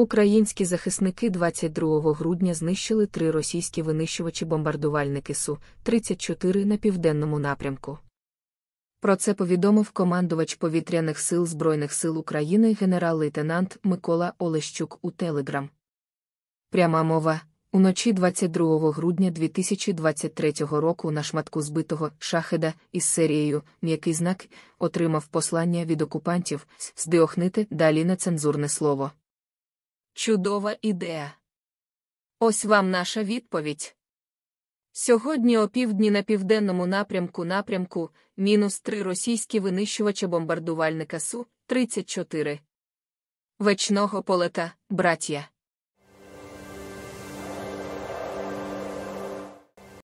Українські захисники 22 грудня знищили три російські винищувачі-бомбардувальники Су-34 на південному напрямку. Про це повідомив командувач повітряних сил Збройних сил України генерал-лейтенант Микола Олещук у Телеграм. Пряма мова. Уночі 22 грудня 2023 року на шматку збитого шахеда із серією М'який знак отримав послання від окупантів здиохнити далі нецензурне слово. Чудова ідея. Ось вам наша відповідь. Сьогодні о півдні на південному напрямку напрямку мінус три російські винищувачі бомбардувальника Су 34 Вечного полета, браття.